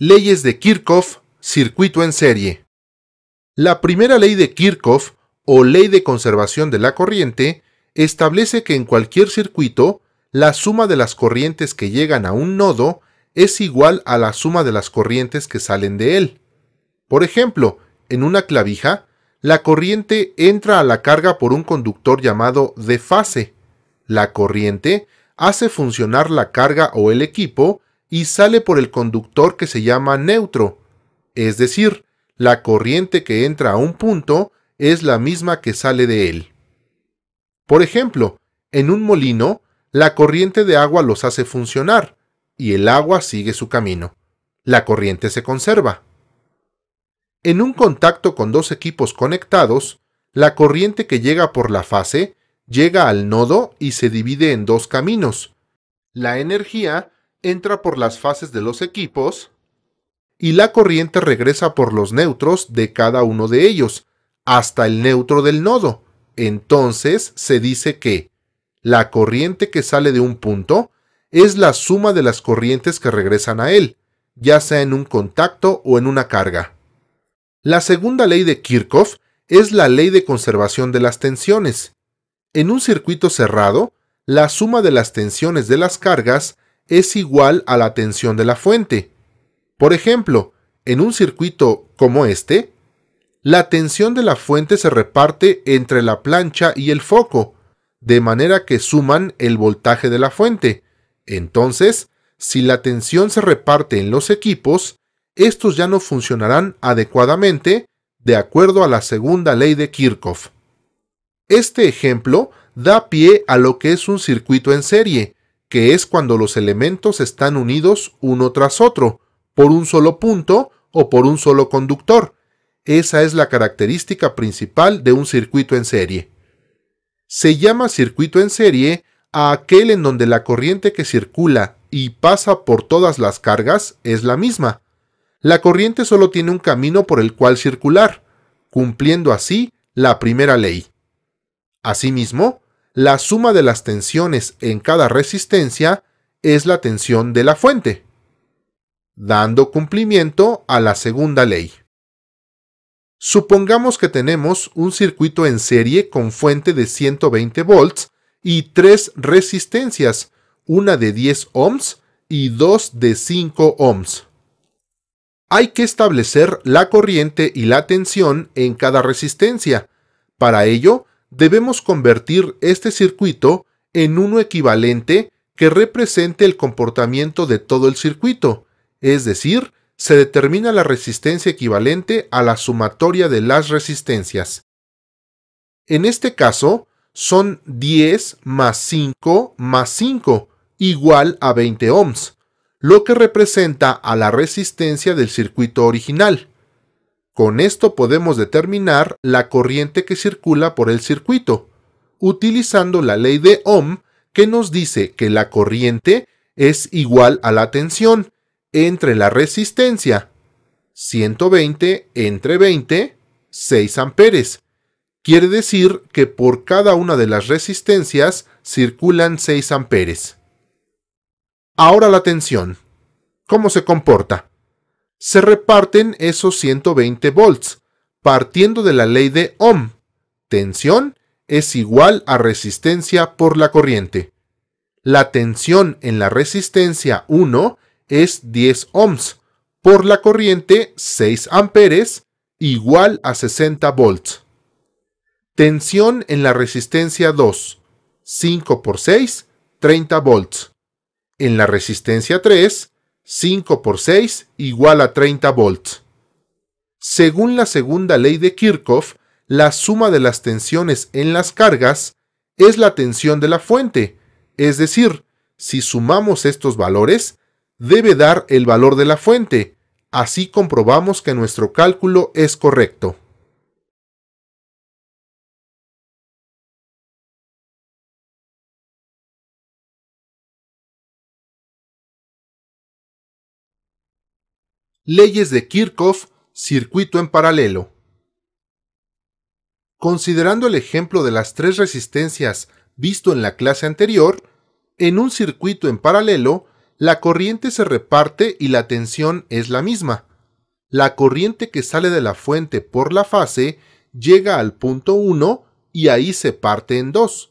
Leyes de Kirchhoff, circuito en serie. La primera ley de Kirchhoff, o ley de conservación de la corriente, establece que en cualquier circuito, la suma de las corrientes que llegan a un nodo es igual a la suma de las corrientes que salen de él. Por ejemplo, en una clavija, la corriente entra a la carga por un conductor llamado de fase. La corriente hace funcionar la carga o el equipo y sale por el conductor que se llama neutro, es decir, la corriente que entra a un punto es la misma que sale de él. Por ejemplo, en un molino, la corriente de agua los hace funcionar, y el agua sigue su camino. La corriente se conserva. En un contacto con dos equipos conectados, la corriente que llega por la fase llega al nodo y se divide en dos caminos. La energía entra por las fases de los equipos y la corriente regresa por los neutros de cada uno de ellos, hasta el neutro del nodo. Entonces se dice que la corriente que sale de un punto es la suma de las corrientes que regresan a él, ya sea en un contacto o en una carga. La segunda ley de Kirchhoff es la ley de conservación de las tensiones. En un circuito cerrado, la suma de las tensiones de las cargas es igual a la tensión de la fuente. Por ejemplo, en un circuito como este, la tensión de la fuente se reparte entre la plancha y el foco, de manera que suman el voltaje de la fuente. Entonces, si la tensión se reparte en los equipos, estos ya no funcionarán adecuadamente de acuerdo a la segunda ley de Kirchhoff. Este ejemplo da pie a lo que es un circuito en serie, que es cuando los elementos están unidos uno tras otro, por un solo punto o por un solo conductor. Esa es la característica principal de un circuito en serie. Se llama circuito en serie a aquel en donde la corriente que circula y pasa por todas las cargas es la misma. La corriente solo tiene un camino por el cual circular, cumpliendo así la primera ley. Asimismo, la suma de las tensiones en cada resistencia es la tensión de la fuente, dando cumplimiento a la segunda ley. Supongamos que tenemos un circuito en serie con fuente de 120 volts y tres resistencias, una de 10 ohms y dos de 5 ohms. Hay que establecer la corriente y la tensión en cada resistencia. Para ello, debemos convertir este circuito en uno equivalente que represente el comportamiento de todo el circuito, es decir, se determina la resistencia equivalente a la sumatoria de las resistencias. En este caso, son 10 más 5 más 5, igual a 20 ohms, lo que representa a la resistencia del circuito original. Con esto podemos determinar la corriente que circula por el circuito, utilizando la ley de Ohm que nos dice que la corriente es igual a la tensión entre la resistencia, 120 entre 20, 6 amperes. Quiere decir que por cada una de las resistencias circulan 6 amperes. Ahora la tensión. ¿Cómo se comporta? se reparten esos 120 volts, partiendo de la ley de Ohm. Tensión es igual a resistencia por la corriente. La tensión en la resistencia 1 es 10 ohms, por la corriente 6 amperes, igual a 60 volts. Tensión en la resistencia 2, 5 por 6, 30 volts. En la resistencia 3, 5 por 6 igual a 30 volts. Según la segunda ley de Kirchhoff, la suma de las tensiones en las cargas es la tensión de la fuente, es decir, si sumamos estos valores, debe dar el valor de la fuente, así comprobamos que nuestro cálculo es correcto. Leyes de Kirchhoff, circuito en paralelo. Considerando el ejemplo de las tres resistencias visto en la clase anterior, en un circuito en paralelo, la corriente se reparte y la tensión es la misma. La corriente que sale de la fuente por la fase llega al punto 1 y ahí se parte en 2.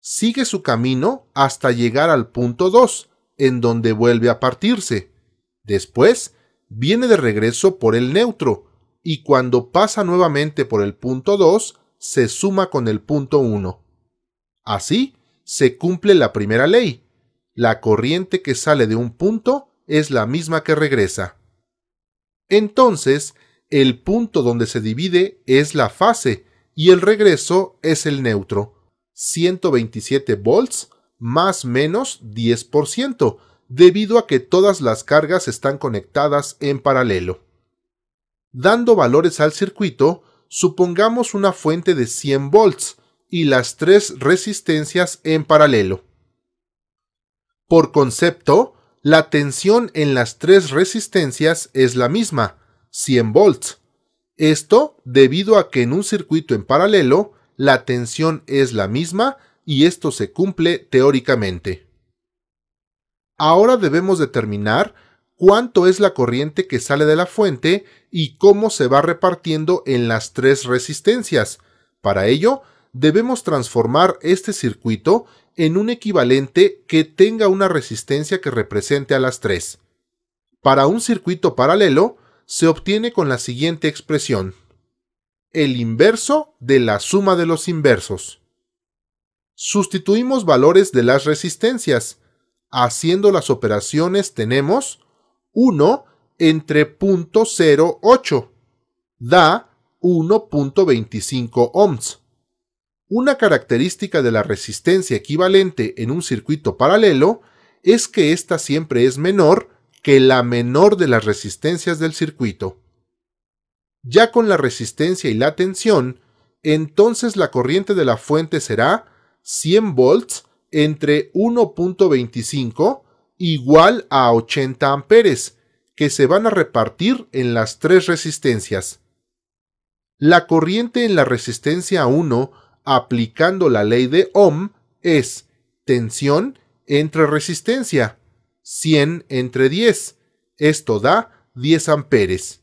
Sigue su camino hasta llegar al punto 2, en donde vuelve a partirse. Después, viene de regreso por el neutro y cuando pasa nuevamente por el punto 2 se suma con el punto 1. Así se cumple la primera ley. La corriente que sale de un punto es la misma que regresa. Entonces, el punto donde se divide es la fase y el regreso es el neutro. 127 volts más menos 10%, debido a que todas las cargas están conectadas en paralelo. Dando valores al circuito, supongamos una fuente de 100 volts y las tres resistencias en paralelo. Por concepto, la tensión en las tres resistencias es la misma, 100 volts. Esto debido a que en un circuito en paralelo, la tensión es la misma y esto se cumple teóricamente. Ahora debemos determinar cuánto es la corriente que sale de la fuente y cómo se va repartiendo en las tres resistencias. Para ello, debemos transformar este circuito en un equivalente que tenga una resistencia que represente a las tres. Para un circuito paralelo, se obtiene con la siguiente expresión. El inverso de la suma de los inversos. Sustituimos valores de las resistencias haciendo las operaciones tenemos 1 entre 0.08, da 1.25 ohms. Una característica de la resistencia equivalente en un circuito paralelo es que ésta siempre es menor que la menor de las resistencias del circuito. Ya con la resistencia y la tensión, entonces la corriente de la fuente será 100 volts entre 1.25 igual a 80 amperes, que se van a repartir en las tres resistencias. La corriente en la resistencia 1, aplicando la ley de Ohm, es tensión entre resistencia, 100 entre 10, esto da 10 amperes.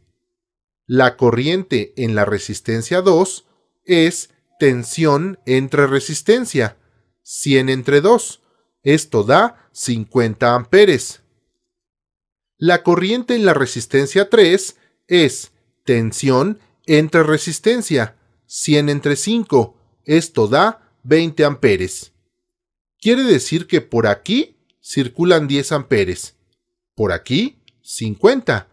La corriente en la resistencia 2 es tensión entre resistencia, 100 entre 2. Esto da 50 amperes. La corriente en la resistencia 3 es tensión entre resistencia, 100 entre 5. Esto da 20 amperes. Quiere decir que por aquí circulan 10 amperes, por aquí 50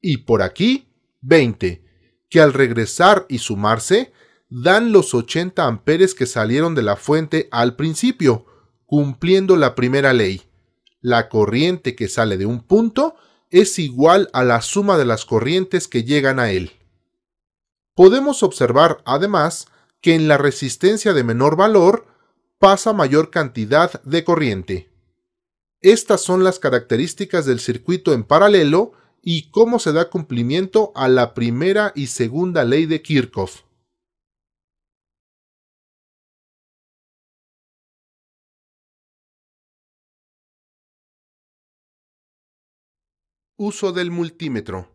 y por aquí 20, que al regresar y sumarse dan los 80 amperes que salieron de la fuente al principio, cumpliendo la primera ley. La corriente que sale de un punto es igual a la suma de las corrientes que llegan a él. Podemos observar, además, que en la resistencia de menor valor pasa mayor cantidad de corriente. Estas son las características del circuito en paralelo y cómo se da cumplimiento a la primera y segunda ley de Kirchhoff. Uso del multímetro.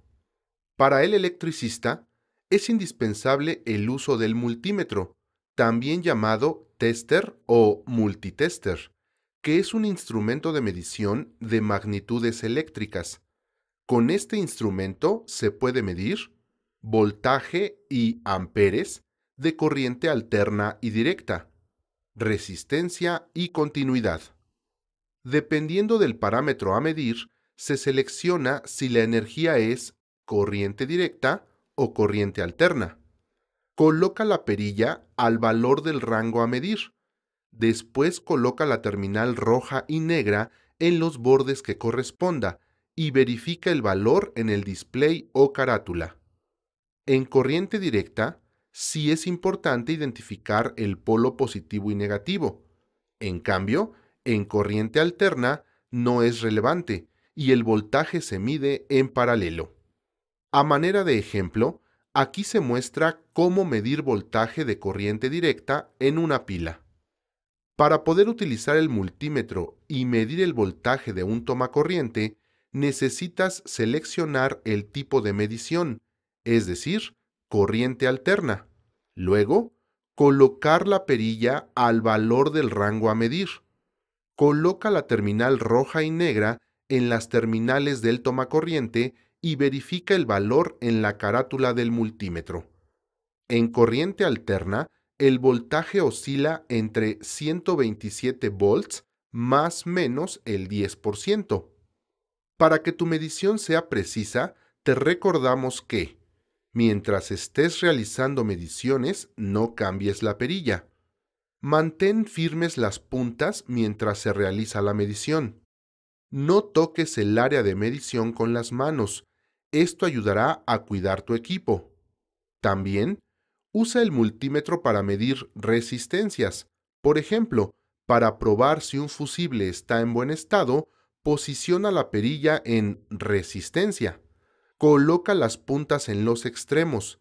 Para el electricista, es indispensable el uso del multímetro, también llamado tester o multitester, que es un instrumento de medición de magnitudes eléctricas. Con este instrumento se puede medir voltaje y amperes de corriente alterna y directa, resistencia y continuidad. Dependiendo del parámetro a medir, se selecciona si la energía es corriente directa o corriente alterna. Coloca la perilla al valor del rango a medir. Después coloca la terminal roja y negra en los bordes que corresponda y verifica el valor en el display o carátula. En corriente directa, sí es importante identificar el polo positivo y negativo. En cambio, en corriente alterna no es relevante, y el voltaje se mide en paralelo. A manera de ejemplo, aquí se muestra cómo medir voltaje de corriente directa en una pila. Para poder utilizar el multímetro y medir el voltaje de un tomacorriente, necesitas seleccionar el tipo de medición, es decir, corriente alterna. Luego, colocar la perilla al valor del rango a medir. Coloca la terminal roja y negra en las terminales del tomacorriente y verifica el valor en la carátula del multímetro. En corriente alterna, el voltaje oscila entre 127 volts más menos el 10%. Para que tu medición sea precisa, te recordamos que, mientras estés realizando mediciones, no cambies la perilla. Mantén firmes las puntas mientras se realiza la medición. No toques el área de medición con las manos. Esto ayudará a cuidar tu equipo. También, usa el multímetro para medir resistencias. Por ejemplo, para probar si un fusible está en buen estado, posiciona la perilla en resistencia. Coloca las puntas en los extremos.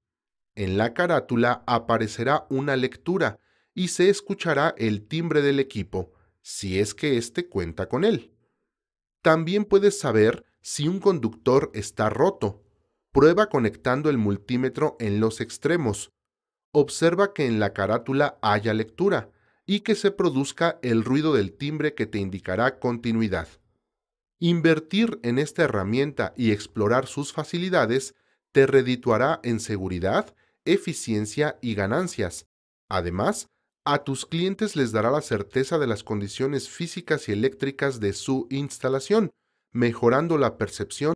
En la carátula aparecerá una lectura y se escuchará el timbre del equipo, si es que éste cuenta con él. También puedes saber si un conductor está roto. Prueba conectando el multímetro en los extremos. Observa que en la carátula haya lectura y que se produzca el ruido del timbre que te indicará continuidad. Invertir en esta herramienta y explorar sus facilidades te redituará en seguridad, eficiencia y ganancias. Además, a tus clientes les dará la certeza de las condiciones físicas y eléctricas de su instalación, mejorando la percepción